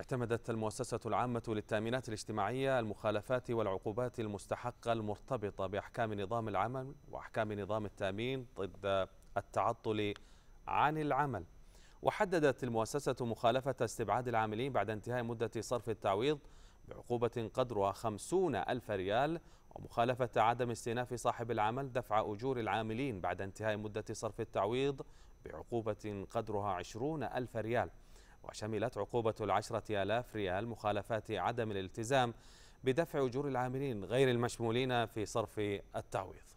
اعتمدت المؤسسة العامة للتأمينات الاجتماعية المخالفات والعقوبات المستحقة المرتبطة بأحكام نظام العمل وأحكام نظام التأمين ضد التعطل عن العمل وحددت المؤسسة مخالفة استبعاد العاملين بعد انتهاء مدة صرف التعويض بعقوبة قدرها خمسون ألف ريال ومخالفة عدم استئناف صاحب العمل دفع أجور العاملين بعد انتهاء مدة صرف التعويض بعقوبة قدرها عشرون ألف ريال وشملت عقوبة العشرة آلاف ريال مخالفات عدم الالتزام بدفع أجور العاملين غير المشمولين في صرف التعويض